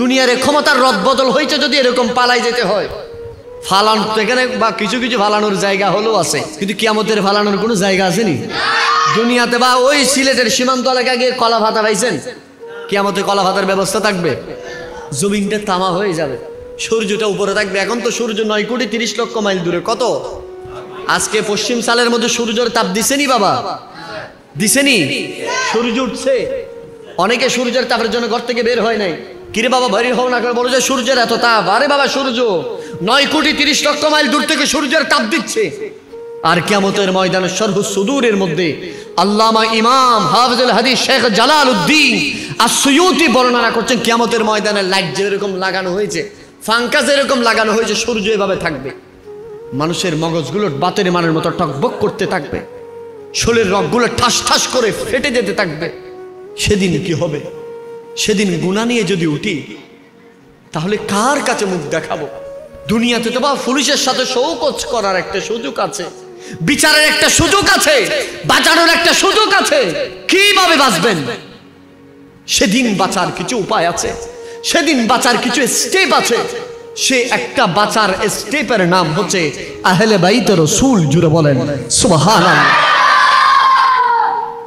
দুনিয়ারে ক্ষমতার রদ বদল হয়েছে যদি এরকম পালাই যেতে হয় ফালান এখানে বা কিছু কিছু ফালানোর জায়গা হলেও আছে কিন্তু কিয়ামতের ফালানোর কোনো জায়গা আছেনি দুনিয়াতে বা ওই সিলেটের সীমান্ত এলাকায় গিয়ে কলা ভাতা পাইছেন কিয়ামতে কলা ভাতার ব্যবস্থা থাকবে জমিনটা তামা হয়ে যাবে সূর্যটা উপরে থাকবে এখন তো সূর্য নয় কোটি তিরিশ লক্ষ মাইল দূরে কত আজকে পশ্চিম সালের মধ্যে সূর্যের তাপ দিছেনি বাবা দিছেনি সূর্য উঠছে অনেকে সূর্যের তাপের জন্য ঘর থেকে বের হয় নাই কিরে বাবা ভারী হও না বলো যে সূর্যের এত তাপ আরে বাবা সূর্য নয় কোটি তিরিশ লক্ষ মাইল দূর থেকে সূর্যের তাপ দিচ্ছে আর কেমতের ময়দান সর্ব সুদূরের মধ্যে আল্লামা ইমাম হাফজুল হাদিস শেখ জালাল উদ্দিন আর সুয়ুতি বর্ণনা করছেন কেমতের ময়দানে লাইট যেরকম লাগানো হয়েছে ফাঙ্কা যেরকম লাগানো হয়েছে সূর্য এভাবে থাকবে মানুষের মগজগুলো বাতের মানের মতো টকবক করতে থাকবে শরীরের রকগুলো ঠাস ঠাস করে ফেটে যেতে থাকবে সেদিন কি হবে সেদিন গুণা নিয়ে যদি উঠি তাহলে কার কাছে মুখ দেখাবো দুনিয়াতে তো বা পুলিশের সাথে শৌকচ করার একটা সুযোগ আছে বিচারের একটা সুযোগ আছে বাঁচানোর একটা সুযোগ আছে কিভাবে বাঁচবেন সেদিন বাঁচার কিছু উপায় আছে সেদিন বাঁচার কিছু স্টেপ আছে সে একটা বাঁচার স্টেপের নাম হচ্ছে আহলে বাইতে রসুল জুড়ে বলেন সুবাহ